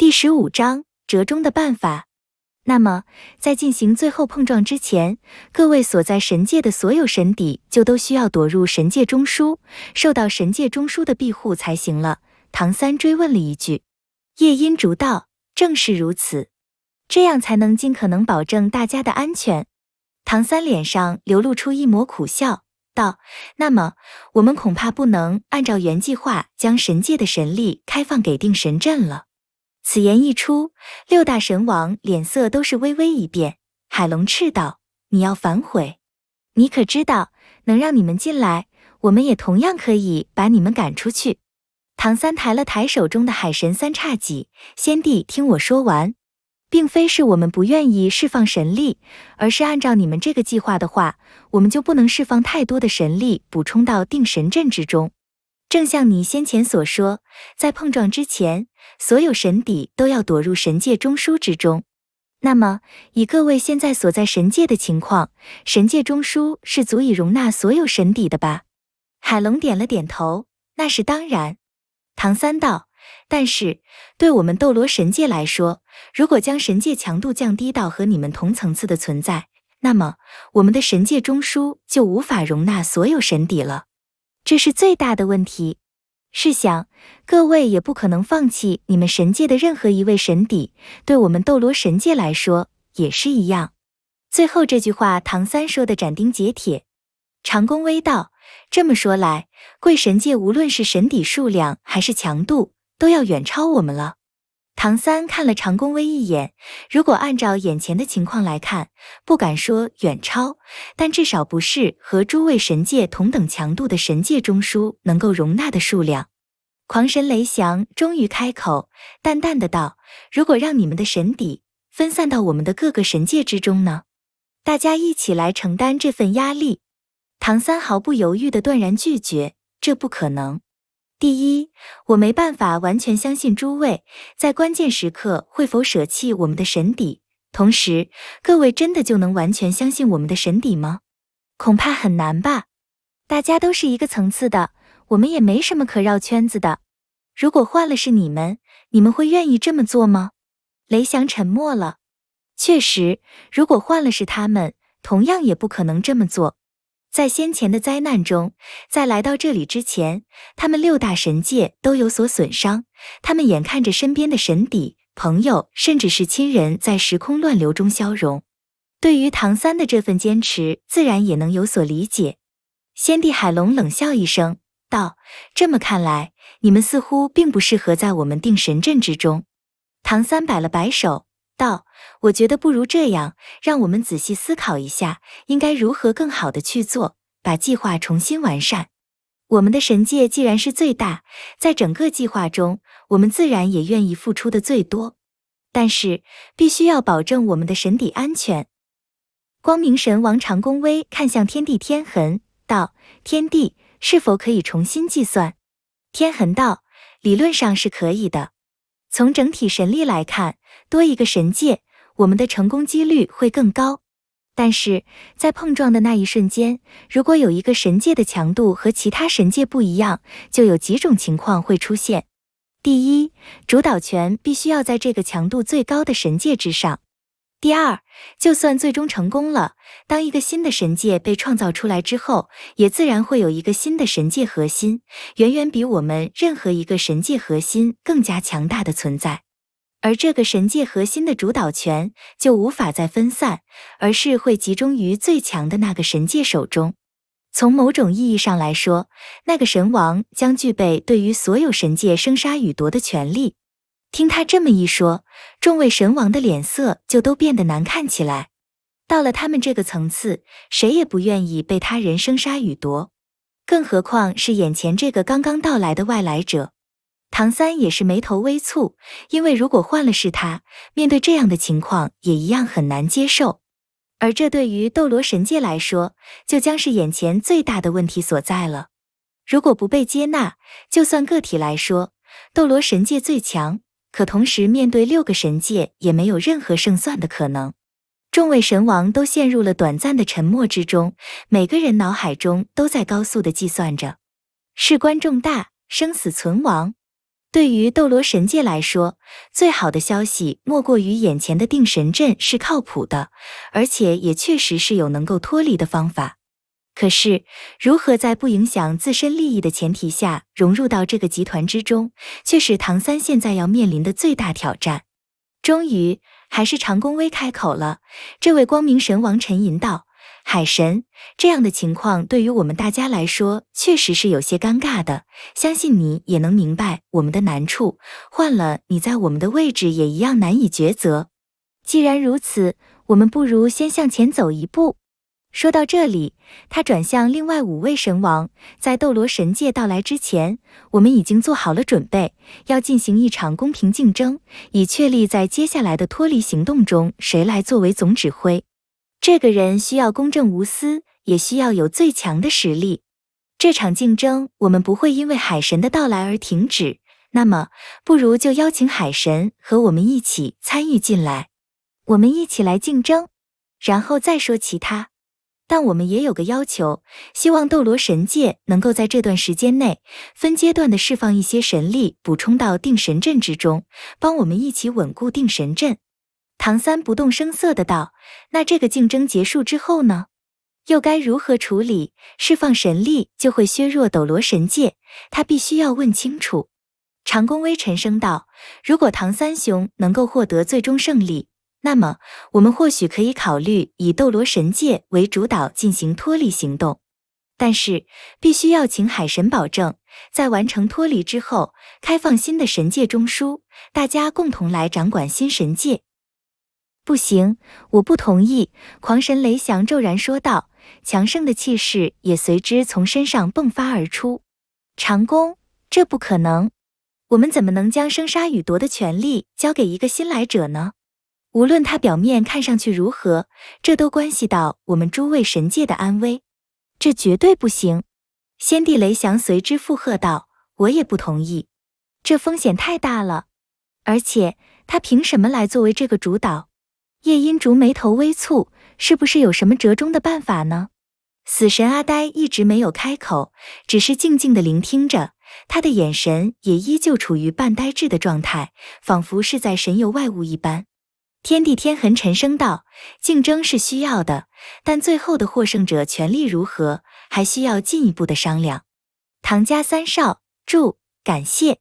第十五章折中的办法。那么，在进行最后碰撞之前，各位所在神界的所有神邸就都需要躲入神界中枢，受到神界中枢的庇护才行了。唐三追问了一句。夜英竹道：“正是如此，这样才能尽可能保证大家的安全。”唐三脸上流露出一抹苦笑道：“那么，我们恐怕不能按照原计划将神界的神力开放给定神阵了。”此言一出，六大神王脸色都是微微一变。海龙斥道：“你要反悔？你可知道，能让你们进来，我们也同样可以把你们赶出去。”唐三抬了抬手中的海神三叉戟：“先帝，听我说完，并非是我们不愿意释放神力，而是按照你们这个计划的话，我们就不能释放太多的神力补充到定神阵之中。”正像你先前所说，在碰撞之前，所有神底都要躲入神界中枢之中。那么，以各位现在所在神界的情况，神界中枢是足以容纳所有神底的吧？海龙点了点头，那是当然。唐三道，但是对我们斗罗神界来说，如果将神界强度降低到和你们同层次的存在，那么我们的神界中枢就无法容纳所有神底了。这是最大的问题。试想，各位也不可能放弃你们神界的任何一位神底，对我们斗罗神界来说也是一样。最后这句话，唐三说的斩钉截铁。长弓微道，这么说来，贵神界无论是神底数量还是强度，都要远超我们了。唐三看了长弓威一眼，如果按照眼前的情况来看，不敢说远超，但至少不是和诸位神界同等强度的神界中枢能够容纳的数量。狂神雷翔终于开口，淡淡的道：“如果让你们的神底分散到我们的各个神界之中呢？大家一起来承担这份压力。”唐三毫不犹豫的断然拒绝：“这不可能。”第一，我没办法完全相信诸位在关键时刻会否舍弃我们的神底。同时，各位真的就能完全相信我们的神底吗？恐怕很难吧。大家都是一个层次的，我们也没什么可绕圈子的。如果换了是你们，你们会愿意这么做吗？雷翔沉默了。确实，如果换了是他们，同样也不可能这么做。在先前的灾难中，在来到这里之前，他们六大神界都有所损伤。他们眼看着身边的神邸、朋友，甚至是亲人在时空乱流中消融。对于唐三的这份坚持，自然也能有所理解。先帝海龙冷笑一声，道：“这么看来，你们似乎并不适合在我们定神阵之中。”唐三摆了摆手。道，我觉得不如这样，让我们仔细思考一下，应该如何更好的去做，把计划重新完善。我们的神界既然是最大，在整个计划中，我们自然也愿意付出的最多，但是必须要保证我们的神底安全。光明神王长弓威看向天地天痕，道，天地是否可以重新计算？天痕道，理论上是可以的，从整体神力来看。多一个神界，我们的成功几率会更高。但是在碰撞的那一瞬间，如果有一个神界的强度和其他神界不一样，就有几种情况会出现。第一，主导权必须要在这个强度最高的神界之上；第二，就算最终成功了，当一个新的神界被创造出来之后，也自然会有一个新的神界核心，远远比我们任何一个神界核心更加强大的存在。而这个神界核心的主导权就无法再分散，而是会集中于最强的那个神界手中。从某种意义上来说，那个神王将具备对于所有神界生杀与夺的权利。听他这么一说，众位神王的脸色就都变得难看起来。到了他们这个层次，谁也不愿意被他人生杀与夺，更何况是眼前这个刚刚到来的外来者。唐三也是眉头微蹙，因为如果换了是他，面对这样的情况也一样很难接受。而这对于斗罗神界来说，就将是眼前最大的问题所在了。如果不被接纳，就算个体来说，斗罗神界最强，可同时面对六个神界，也没有任何胜算的可能。众位神王都陷入了短暂的沉默之中，每个人脑海中都在高速的计算着，事关重大，生死存亡。对于斗罗神界来说，最好的消息莫过于眼前的定神阵是靠谱的，而且也确实是有能够脱离的方法。可是，如何在不影响自身利益的前提下融入到这个集团之中，却是唐三现在要面临的最大挑战。终于，还是长弓威开口了。这位光明神王沉吟道。海神，这样的情况对于我们大家来说，确实是有些尴尬的。相信你也能明白我们的难处，换了你在我们的位置，也一样难以抉择。既然如此，我们不如先向前走一步。说到这里，他转向另外五位神王，在斗罗神界到来之前，我们已经做好了准备，要进行一场公平竞争，以确立在接下来的脱离行动中谁来作为总指挥。这个人需要公正无私，也需要有最强的实力。这场竞争我们不会因为海神的到来而停止。那么，不如就邀请海神和我们一起参与进来，我们一起来竞争，然后再说其他。但我们也有个要求，希望斗罗神界能够在这段时间内分阶段的释放一些神力，补充到定神阵之中，帮我们一起稳固定神阵。唐三不动声色的道：“那这个竞争结束之后呢？又该如何处理？释放神力就会削弱斗罗神界，他必须要问清楚。”长弓微沉声道：“如果唐三兄能够获得最终胜利，那么我们或许可以考虑以斗罗神界为主导进行脱离行动，但是必须要请海神保证，在完成脱离之后，开放新的神界中枢，大家共同来掌管新神界。”不行，我不同意！狂神雷翔骤然说道，强盛的气势也随之从身上迸发而出。长弓，这不可能！我们怎么能将生杀予夺的权利交给一个新来者呢？无论他表面看上去如何，这都关系到我们诸位神界的安危，这绝对不行！先帝雷翔随之附和道：“我也不同意，这风险太大了，而且他凭什么来作为这个主导？”叶音竹眉头微蹙，是不是有什么折中的办法呢？死神阿呆一直没有开口，只是静静的聆听着，他的眼神也依旧处于半呆滞的状态，仿佛是在神游外物一般。天地天痕沉声道：“竞争是需要的，但最后的获胜者权力如何，还需要进一步的商量。”唐家三少，祝感谢。